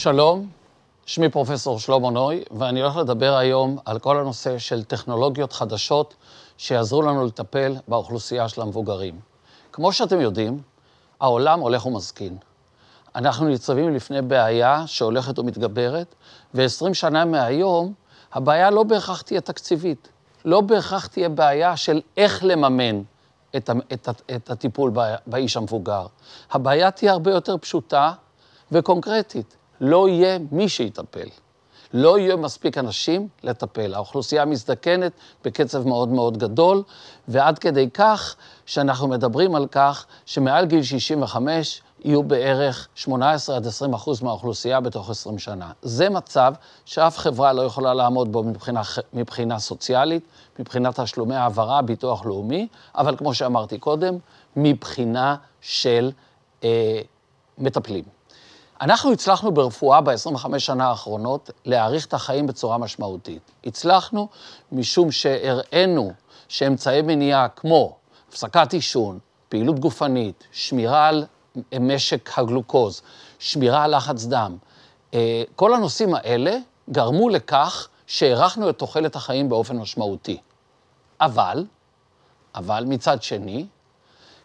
שלום, שמי פרופסור שלמה נוי, ואני הולך לדבר היום על כל הנושא של טכנולוגיות חדשות שיעזרו לנו לטפל באוכלוסייה של המבוגרים. כמו שאתם יודעים, העולם הולך ומזקין. אנחנו ניצבים לפני בעיה שהולכת ומתגברת, ו-20 שנה מהיום הבעיה לא בהכרח תהיה תקציבית, לא בהכרח תהיה בעיה של איך לממן את, את, את את הטיפול בא, באיש המבוגר. הבעיה תהיה הרבה יותר פשוטה וקונקרטית. לא יהיה מי שיטפל. לא יהיו מספיק אנשים לטפל. האוכלוסייה מזדקנת בקצב מאוד מאוד גדול, ועד כדי כך שאנחנו מדברים על כך שמעל גיל 65 יהיו בערך 18 עד 20 אחוז מהאוכלוסייה בתוך 20 שנה. זה מצב שאף חברה לא יכולה לעמוד בו מבחינה, מבחינה סוציאלית, מבחינת תשלומי העברה, ביטוח לאומי, אבל כמו שאמרתי קודם, מבחינה של אה, מטפלים. אנחנו הצלחנו ברפואה ב-25 שנה האחרונות להאריך את החיים בצורה משמעותית. הצלחנו משום שהראינו שאמצעי מניעה כמו הפסקת עישון, פעילות גופנית, שמירה על משק הגלוקוז, שמירה על לחץ דם, אה, כל הנושאים האלה גרמו לכך שהארכנו את תוחלת החיים באופן משמעותי. אבל, אבל מצד שני,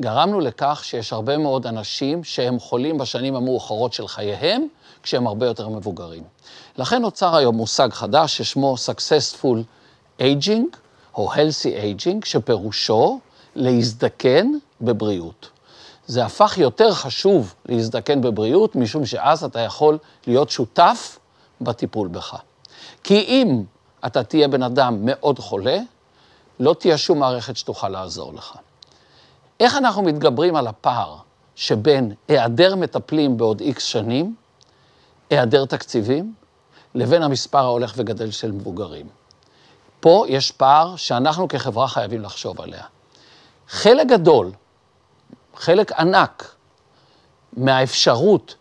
גרמנו לכך שיש הרבה מאוד אנשים שהם חולים בשנים המאוחרות של חייהם, כשהם הרבה יותר מבוגרים. לכן נוצר היום מושג חדש ששמו Successful Aging, או Healthy Aging, שפירושו להזדקן בבריאות. זה הפך יותר חשוב להזדקן בבריאות, משום שאז אתה יכול להיות שותף בטיפול בך. כי אם אתה תהיה בן אדם מאוד חולה, לא תהיה שום מערכת שתוכל לעזור לך. איך אנחנו מתגברים על הפער שבין היעדר מטפלים בעוד איקס שנים, היעדר תקציבים, לבין המספר ההולך וגדל של מבוגרים. פה יש פער שאנחנו כחברה חייבים לחשוב עליה. חלק גדול, חלק ענק, מהאפשרות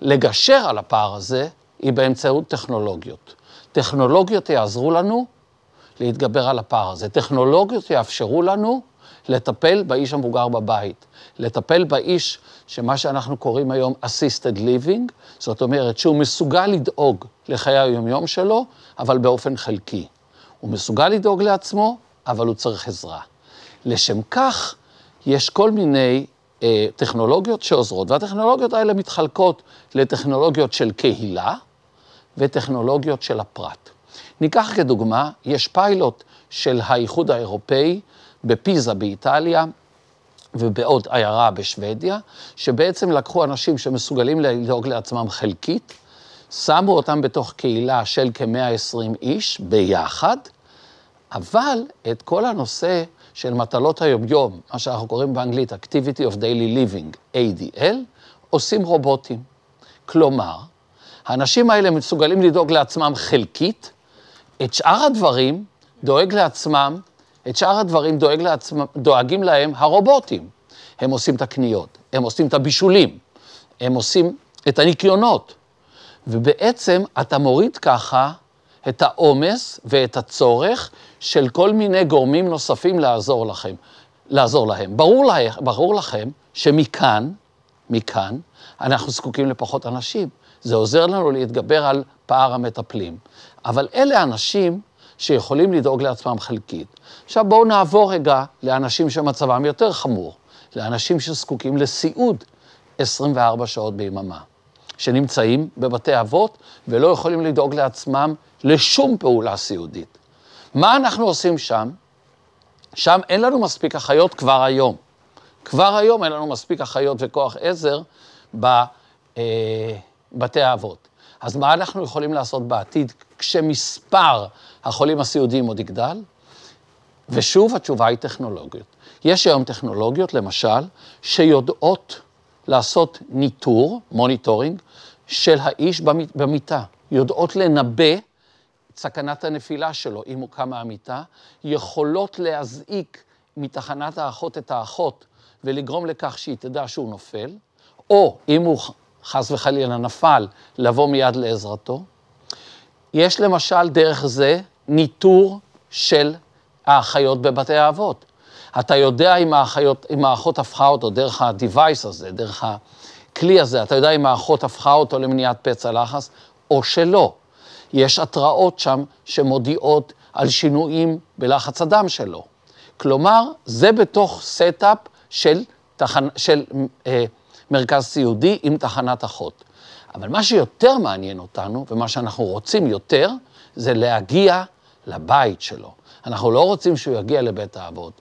לגשר על הפער הזה היא באמצעות טכנולוגיות. טכנולוגיות יעזרו לנו להתגבר על הפער הזה. טכנולוגיות יאפשרו לנו לטפל באיש המבוגר בבית, לטפל באיש שמה שאנחנו קוראים היום assisted living, זאת אומרת שהוא מסוגל לדאוג לחיי היומיום שלו, אבל באופן חלקי. הוא מסוגל לדאוג לעצמו, אבל הוא צריך עזרה. לשם כך, יש כל מיני אה, טכנולוגיות שעוזרות, והטכנולוגיות האלה מתחלקות לטכנולוגיות של קהילה וטכנולוגיות של הפרט. ניקח כדוגמה, יש פיילוט של האיחוד האירופאי בפיזה באיטליה ובעוד עיירה בשוודיה, שבעצם לקחו אנשים שמסוגלים לדאוג לעצמם חלקית, שמו אותם בתוך קהילה של כ-120 איש ביחד, אבל את כל הנושא של מטלות היומיום, מה שאנחנו קוראים באנגלית Activity of Daily Living, ADL, עושים רובוטים. כלומר, האנשים האלה מסוגלים לדאוג לעצמם חלקית, את שאר הדברים דואג לעצמם את שאר הדברים דואג לעצמה, דואגים להם הרובוטים. הם עושים את הקניות, הם עושים את הבישולים, הם עושים את הניקיונות. ובעצם אתה מוריד ככה את העומס ואת הצורך של כל מיני גורמים נוספים לעזור לכם. לעזור להם. ברור, לה, ברור לכם שמכאן, מכאן, אנחנו זקוקים לפחות אנשים. זה עוזר לנו להתגבר על פער המטפלים. אבל אלה אנשים שיכולים לדאוג לעצמם חלקית. עכשיו בואו נעבור רגע לאנשים שמצבם יותר חמור, לאנשים שזקוקים לסיעוד 24 שעות ביממה, שנמצאים בבתי אבות ולא יכולים לדאוג לעצמם לשום פעולה סיעודית. מה אנחנו עושים שם? שם אין לנו מספיק אחיות כבר היום. כבר היום אין לנו מספיק אחיות וכוח עזר בבתי אה, האבות. אז מה אנחנו יכולים לעשות בעתיד כשמספר החולים הסיעודיים עוד יגדל? ושוב, התשובה היא טכנולוגיות. יש היום טכנולוגיות, למשל, שיודעות לעשות ניטור, מוניטורינג, של האיש במיטה. יודעות לנבא את סכנת הנפילה שלו, אם הוא קם מהמיטה, יכולות להזעיק מתחנת האחות את האחות ולגרום לכך שהיא תדע שהוא נופל, או אם הוא חס וחלילה נפל, לבוא מיד לעזרתו. יש למשל דרך זה ניטור של האחיות בבתי האבות. אתה יודע אם, האחיות, אם האחות הפכה אותו דרך ה-device הזה, דרך הכלי הזה, אתה יודע אם האחות הפכה אותו למניעת פצע לחס, או שלא. יש התראות שם שמודיעות על שינויים בלחץ הדם שלו. כלומר, זה בתוך סטאפ של, תחנ... של אה, מרכז סיעודי עם תחנת אחות. אבל מה שיותר מעניין אותנו, ומה שאנחנו רוצים יותר, זה להגיע לבית שלו. אנחנו לא רוצים שהוא יגיע לבית האבות.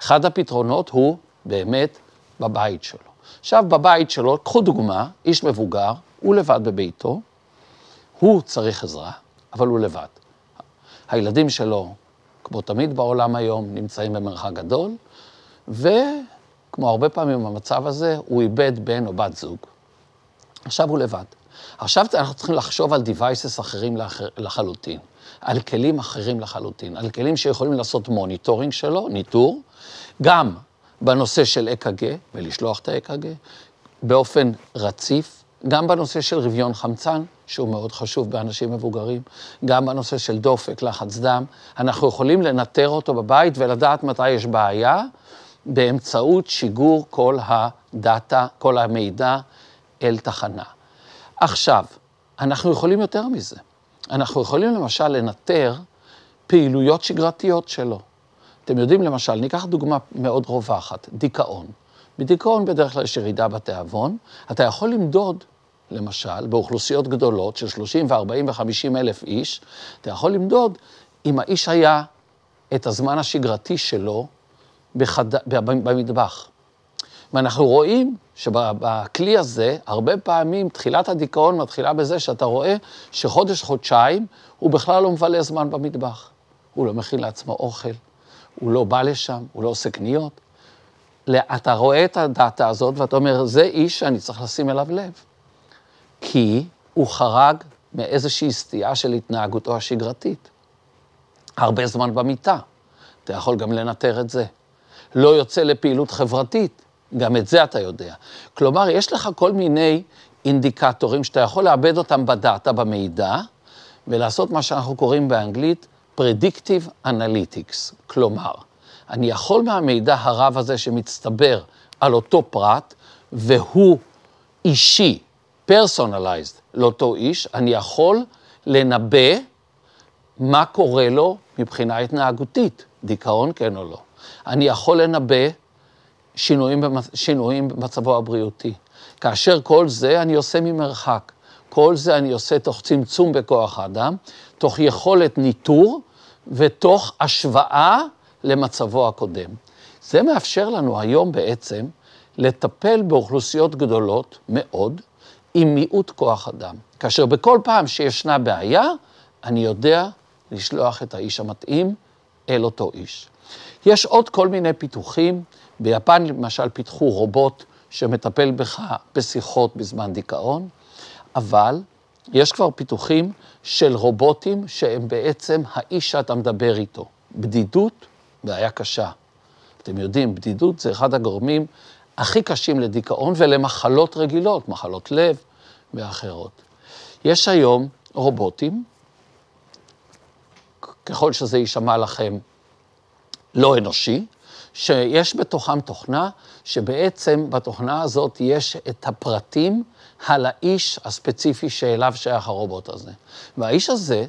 אחד הפתרונות הוא באמת בבית שלו. עכשיו, בבית שלו, קחו דוגמה, איש מבוגר, הוא לבד בביתו, הוא צריך עזרה, אבל הוא לבד. הילדים שלו, כמו תמיד בעולם היום, נמצאים במרחק גדול, וכמו הרבה פעמים במצב הזה, הוא איבד בן או בת זוג. עכשיו הוא לבד. עכשיו אנחנו צריכים לחשוב על devices אחרים לחלוטין, על כלים אחרים לחלוטין, על כלים שיכולים לעשות מוניטורינג שלו, ניטור, גם בנושא של אק"ג, ולשלוח את האק"ג, באופן רציף, גם בנושא של רוויון חמצן, שהוא מאוד חשוב באנשים מבוגרים, גם בנושא של דופק, לחץ דם, אנחנו יכולים לנטר אותו בבית ולדעת מתי יש בעיה, באמצעות שיגור כל הדאטה, כל המידע אל תחנה. עכשיו, אנחנו יכולים יותר מזה. אנחנו יכולים למשל לנטר פעילויות שגרתיות שלו. אתם יודעים, למשל, ניקח דוגמה מאוד רווחת, דיכאון. בדיכאון בדרך כלל יש ירידה בתיאבון. אתה יכול למדוד, למשל, באוכלוסיות גדולות של 30 ו-40 ו-50 אלף איש, אתה יכול למדוד אם האיש היה את הזמן השגרתי שלו בחד... במטבח. ואנחנו רואים שבכלי הזה, הרבה פעמים תחילת הדיכאון מתחילה בזה שאתה רואה שחודש-חודשיים הוא בכלל לא מבלה זמן במטבח. הוא לא מכין לעצמו אוכל, הוא לא בא לשם, הוא לא עושה קניות. לא, אתה רואה את הדאטה הזאת ואתה אומר, זה איש שאני צריך לשים אליו לב. כי הוא חרג מאיזושהי סטייה של התנהגותו השגרתית. הרבה זמן במיטה, אתה יכול גם לנטר את זה. לא יוצא לפעילות חברתית, גם את זה אתה יודע. כלומר, יש לך כל מיני אינדיקטורים שאתה יכול לאבד אותם בדאטה, במידע, ולעשות מה שאנחנו קוראים באנגלית Predictive Analytics. כלומר, אני יכול מהמידע הרב הזה שמצטבר על אותו פרט, והוא אישי, פרסונליזד לאותו איש, אני יכול לנבא מה קורה לו מבחינה התנהגותית, דיכאון כן או לא. אני יכול לנבא שינויים, במצ... שינויים במצבו הבריאותי. כאשר כל זה אני עושה ממרחק. כל זה אני עושה תוך צמצום בכוח האדם, תוך יכולת ניטור ותוך השוואה למצבו הקודם. זה מאפשר לנו היום בעצם לטפל באוכלוסיות גדולות מאוד עם מיעוט כוח אדם. כאשר בכל פעם שישנה בעיה, אני יודע לשלוח את האיש המתאים אל אותו איש. יש עוד כל מיני פיתוחים ביפן למשל פיתחו רובוט שמטפל בך בשיחות בזמן דיכאון, אבל יש כבר פיתוחים של רובוטים שהם בעצם האיש שאתה מדבר איתו. בדידות, בעיה קשה. אתם יודעים, בדידות זה אחד הגורמים הכי קשים לדיכאון ולמחלות רגילות, מחלות לב ואחרות. יש היום רובוטים, ככל שזה יישמע לכם לא אנושי, שיש בתוכם תוכנה, שבעצם בתוכנה הזאת יש את הפרטים על האיש הספציפי שאליו שייך הרובוט הזה. והאיש הזה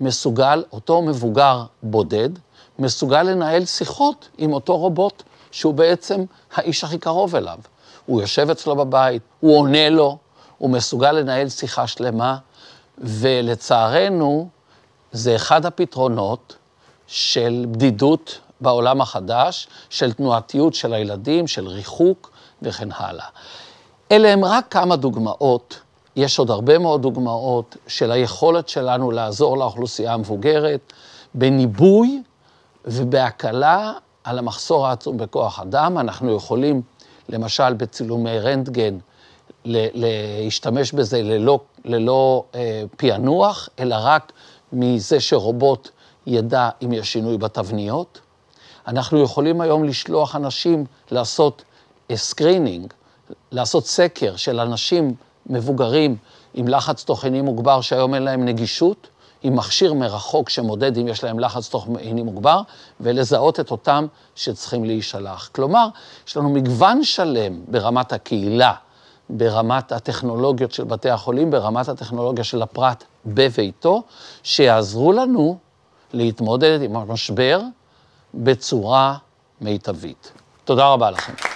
מסוגל, אותו מבוגר בודד, מסוגל לנהל שיחות עם אותו רובוט, שהוא בעצם האיש הכי קרוב אליו. הוא יושב אצלו בבית, הוא עונה לו, הוא מסוגל לנהל שיחה שלמה, ולצערנו, זה אחד הפתרונות של בדידות בעולם החדש של תנועתיות של הילדים, של ריחוק וכן הלאה. אלה הם רק כמה דוגמאות, יש עוד הרבה מאוד דוגמאות של היכולת שלנו לעזור לאוכלוסייה המבוגרת בניבוי ובהקלה על המחסור העצום בכוח אדם. אנחנו יכולים, למשל בצילומי רנטגן, להשתמש בזה ללא, ללא אה, פענוח, אלא רק מזה שרובוט ידע אם יש שינוי בתבניות. אנחנו יכולים היום לשלוח אנשים לעשות סקרינינג, אה, לעשות סקר של אנשים מבוגרים עם לחץ תוכני מוגבר שהיום אין להם נגישות, עם מכשיר מרחוק שמודד אם יש להם לחץ תוכני מוגבר, ולזהות את אותם שצריכים להישלח. כלומר, יש לנו מגוון שלם ברמת הקהילה, ברמת הטכנולוגיות של בתי החולים, ברמת הטכנולוגיה של הפרט בביתו, שיעזרו לנו להתמודד עם המשבר בצורה מיטבית. תודה רבה לכם.